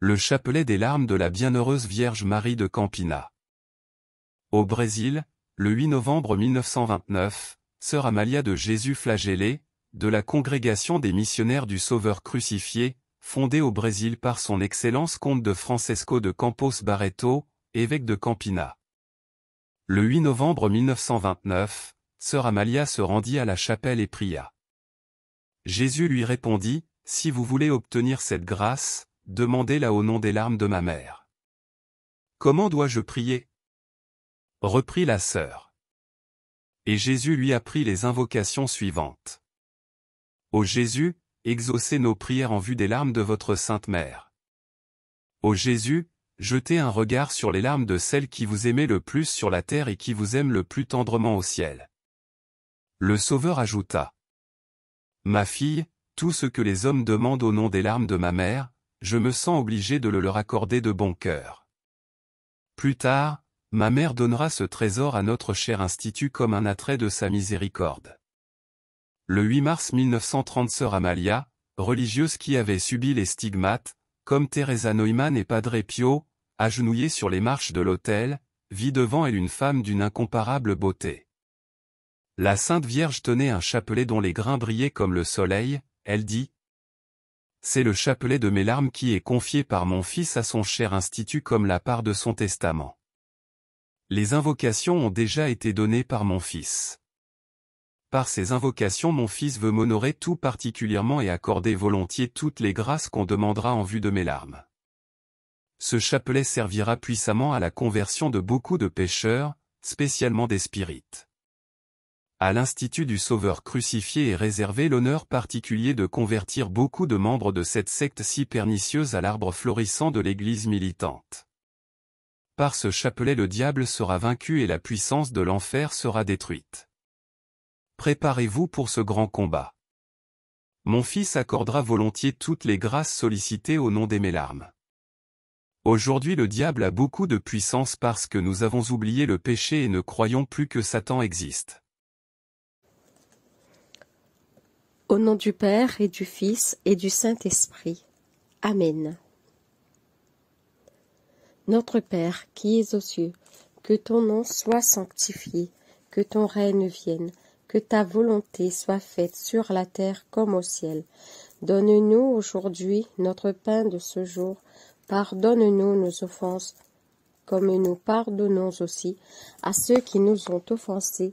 Le chapelet des larmes de la Bienheureuse Vierge Marie de Campina. Au Brésil, le 8 novembre 1929, sœur Amalia de Jésus flagellé, de la Congrégation des missionnaires du Sauveur crucifié, fondée au Brésil par son Excellence comte de Francesco de Campos Barreto, évêque de Campina. Le 8 novembre 1929, sœur Amalia se rendit à la chapelle et pria. Jésus lui répondit, Si vous voulez obtenir cette grâce, demandez-la au nom des larmes de ma mère. Comment dois-je prier reprit la sœur. Et Jésus lui apprit les invocations suivantes. Ô Jésus, exaucez nos prières en vue des larmes de votre Sainte Mère. Ô Jésus, jetez un regard sur les larmes de celle qui vous aimait le plus sur la terre et qui vous aime le plus tendrement au ciel. Le Sauveur ajouta. Ma fille, tout ce que les hommes demandent au nom des larmes de ma mère, je me sens obligé de le leur accorder de bon cœur. Plus tard, ma mère donnera ce trésor à notre cher institut comme un attrait de sa miséricorde. Le 8 mars 1930 sœur Amalia, religieuse qui avait subi les stigmates, comme Teresa Neumann et Padre Pio, agenouillée sur les marches de l'autel, vit devant elle une femme d'une incomparable beauté. La Sainte Vierge tenait un chapelet dont les grains brillaient comme le soleil, elle dit, c'est le chapelet de mes larmes qui est confié par mon Fils à son cher institut comme la part de son testament. Les invocations ont déjà été données par mon Fils. Par ces invocations mon Fils veut m'honorer tout particulièrement et accorder volontiers toutes les grâces qu'on demandera en vue de mes larmes. Ce chapelet servira puissamment à la conversion de beaucoup de pécheurs, spécialement des spirites à l'Institut du Sauveur crucifié est réservé l'honneur particulier de convertir beaucoup de membres de cette secte si pernicieuse à l'arbre florissant de l'Église militante. Par ce chapelet le diable sera vaincu et la puissance de l'enfer sera détruite. Préparez-vous pour ce grand combat. Mon fils accordera volontiers toutes les grâces sollicitées au nom des mes larmes. Aujourd'hui le diable a beaucoup de puissance parce que nous avons oublié le péché et ne croyons plus que Satan existe. Au nom du Père et du Fils et du Saint-Esprit. Amen. Notre Père, qui es aux cieux, que ton nom soit sanctifié, que ton règne vienne, que ta volonté soit faite sur la terre comme au ciel. Donne-nous aujourd'hui notre pain de ce jour. Pardonne-nous nos offenses, comme nous pardonnons aussi à ceux qui nous ont offensés,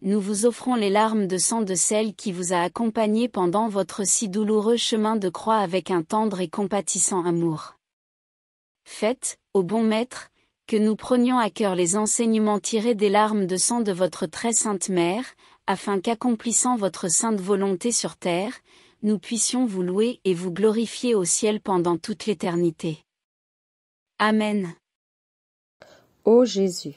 nous vous offrons les larmes de sang de celle qui vous a accompagné pendant votre si douloureux chemin de croix avec un tendre et compatissant amour. Faites, ô bon maître, que nous prenions à cœur les enseignements tirés des larmes de sang de votre très sainte mère, afin qu'accomplissant votre sainte volonté sur terre, nous puissions vous louer et vous glorifier au ciel pendant toute l'éternité. Amen. Ô Jésus,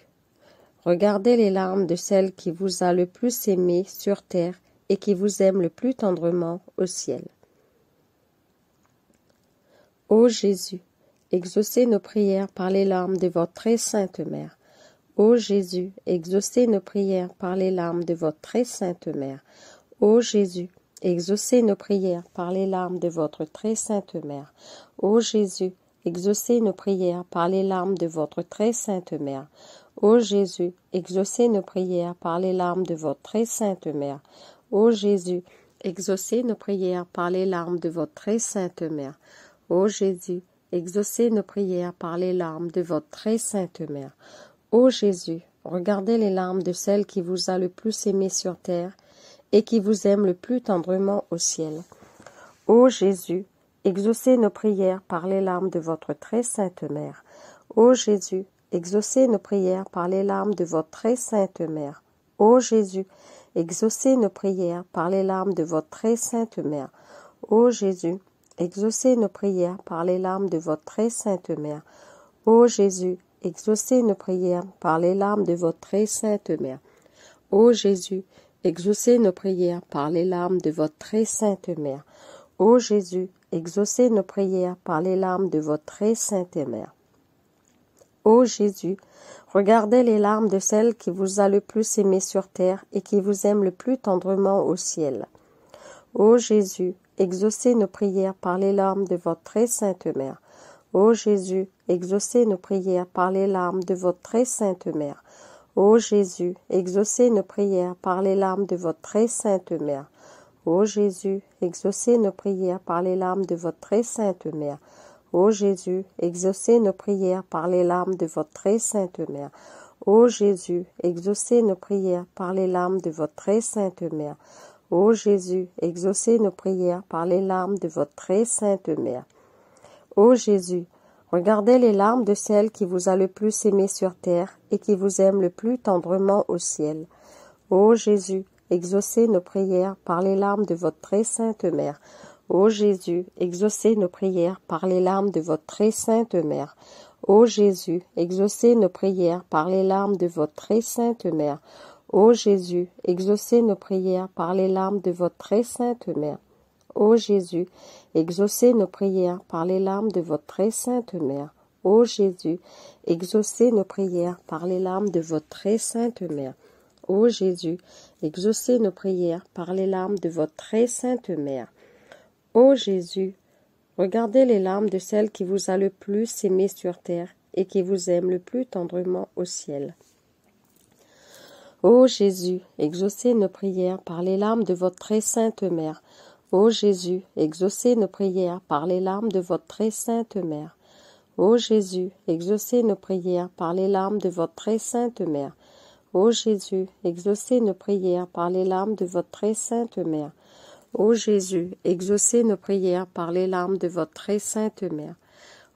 Regardez les larmes de celle qui vous a le plus aimé sur terre et qui vous aime le plus tendrement au ciel. Ô Jésus, exaucez nos prières par les larmes de votre très sainte mère. Ô Jésus, exaucez nos prières par les larmes de votre très sainte mère. Ô Jésus, exaucez nos prières par les larmes de votre très sainte mère. Ô Jésus, exaucez nos prières par les larmes de votre très sainte mère. Ô Jésus, exaucez nos prières par les larmes de votre très sainte mère. Ô Jésus, exaucez nos prières par les larmes de votre très sainte mère. Ô Jésus, exaucez nos prières par les larmes de votre très sainte mère. Ô Jésus, regardez les larmes de celle qui vous a le plus aimé sur terre et qui vous aime le plus tendrement au ciel. Ô Jésus, exaucez nos prières par les larmes de votre très sainte mère. Ô Jésus, exaucez nos prières par les larmes de votre très sainte mère. Ô Jésus, exaucez nos prières par les larmes de votre très sainte mère. Ô Jésus, exaucez nos prières par les larmes de votre très sainte mère. Ô Jésus, exaucez nos prières par les larmes de votre très sainte mère. Ô Jésus, exaucez nos prières par les larmes de votre très sainte mère. Ô Jésus, exaucez nos prières par les larmes de votre très sainte mère. Ô Jésus, regardez les larmes de celle qui vous a le plus aimé sur terre et qui vous aime le plus tendrement au ciel. Ô Jésus, exaucez nos prières par les larmes de votre très sainte mère. Ô Jésus, exaucez nos prières par les larmes de votre très sainte mère. Ô Jésus, exaucez nos prières par les larmes de votre très sainte mère. Ô Jésus, exaucez nos prières par les larmes de votre très sainte mère. Ô Jésus, exaucez nos prières par les larmes de votre très sainte mère. Ô Jésus, exaucez nos prières par les larmes de votre très sainte mère. Ô Jésus, exaucez nos prières par les larmes de votre très sainte mère. Ô Jésus, regardez les larmes de celle qui vous a le plus aimé sur terre et qui vous aime le plus tendrement au ciel. Ô Jésus, exaucez nos prières par les larmes de votre très sainte mère. Ô Jésus, exaucez nos prières par les larmes de votre très sainte mère. Ô Jésus, exaucez nos prières par les larmes de votre très sainte mère. Ô Jésus, exaucez nos prières par les larmes de votre très sainte mère. Ô Jésus, exaucez nos prières par les larmes de votre très sainte mère. Ô Jésus, exaucez nos prières par les larmes de votre très sainte mère. Ô Jésus, exaucez nos prières par les larmes de votre très sainte mère. Ô Jésus, regardez les larmes de celle qui vous a le plus aimé sur terre et qui vous aime le plus tendrement au ciel. Ô Jésus, exaucez nos prières par les larmes de votre très sainte mère. Ô Jésus, exaucez nos prières par les larmes de votre très sainte mère. Ô Jésus, exaucez nos prières par les larmes de votre très sainte mère. Ô Jésus, exaucez nos prières par les larmes de votre très sainte mère. Ô Jésus, exaucez nos prières par les larmes de votre très sainte mère.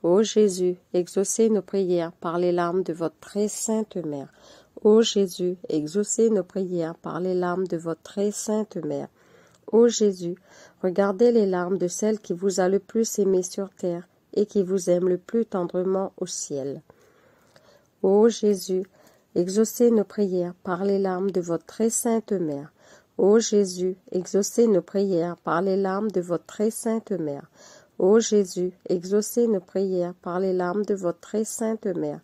Ô Jésus, exaucez nos prières par les larmes de votre très sainte mère. Ô Jésus, exaucez nos prières par les larmes de votre très sainte mère. Ô Jésus, regardez les larmes de celle qui vous a le plus aimé sur terre et qui vous aime le plus tendrement au ciel. Ô Jésus, exaucez nos prières par les larmes de votre très sainte mère. Ô Jésus, exaucez nos prières par les larmes de votre très sainte mère. Ô Jésus, exaucez nos prières par les larmes de votre très sainte mère.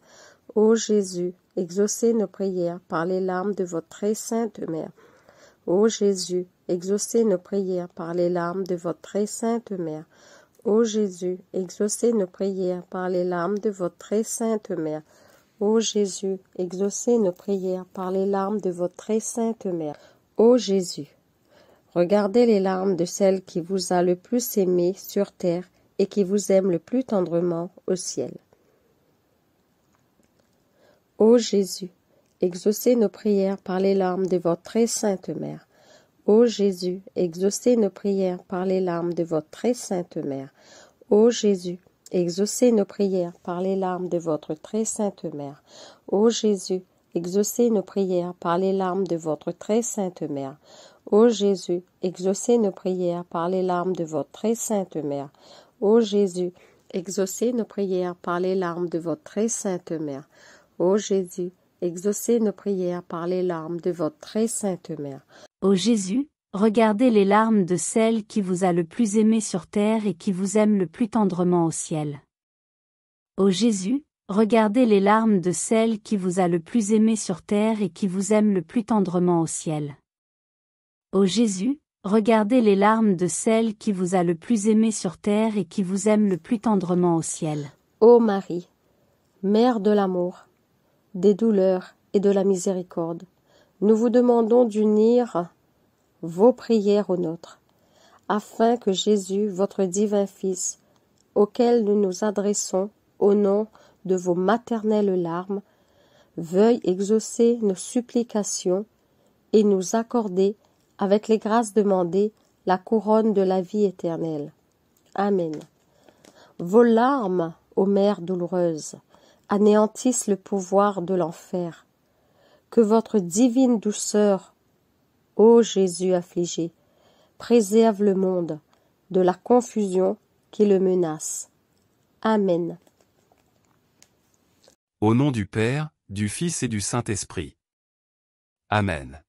Ô Jésus, exaucez nos prières par les larmes de votre très sainte mère. Ô Jésus, exaucez nos prières par les larmes de votre très sainte mère. Ô Jésus, exaucez nos prières par les larmes de votre très sainte mère. Ô Jésus, exaucez nos prières par les larmes de votre très sainte mère. Ô Jésus, regardez les larmes de celle qui vous a le plus aimé sur terre et qui vous aime le plus tendrement au ciel. Ô Jésus, exaucez nos prières par les larmes de votre très sainte mère. Ô Jésus, exaucez nos prières par les larmes de votre très sainte mère. Ô Jésus, exaucez nos prières par les larmes de votre très sainte mère. Ô Jésus, exaucez nos prières par les larmes de votre très sainte mère. Ô Jésus, exaucez nos prières par les larmes de votre très sainte mère. Ô Jésus, exaucez nos prières par les larmes de votre très sainte mère. Ô Jésus, exaucez nos prières par les larmes de votre très sainte mère. Ô Jésus, regardez les larmes de celle qui vous a le plus aimé sur terre et qui vous aime le plus tendrement au ciel. Ô Jésus, Regardez les larmes de celle qui vous a le plus aimé sur terre et qui vous aime le plus tendrement au ciel. Ô Jésus, regardez les larmes de celle qui vous a le plus aimé sur terre et qui vous aime le plus tendrement au ciel. Ô Marie, Mère de l'amour, des douleurs et de la miséricorde, nous vous demandons d'unir vos prières aux nôtres, afin que Jésus, votre divin Fils, auquel nous nous adressons au nom de vos maternelles larmes, veuille exaucer nos supplications et nous accorder, avec les grâces demandées, la couronne de la vie éternelle. Amen. Vos larmes, ô mère douloureuse, anéantissent le pouvoir de l'enfer. Que votre divine douceur, ô Jésus affligé, préserve le monde de la confusion qui le menace. Amen. Au nom du Père, du Fils et du Saint-Esprit. Amen.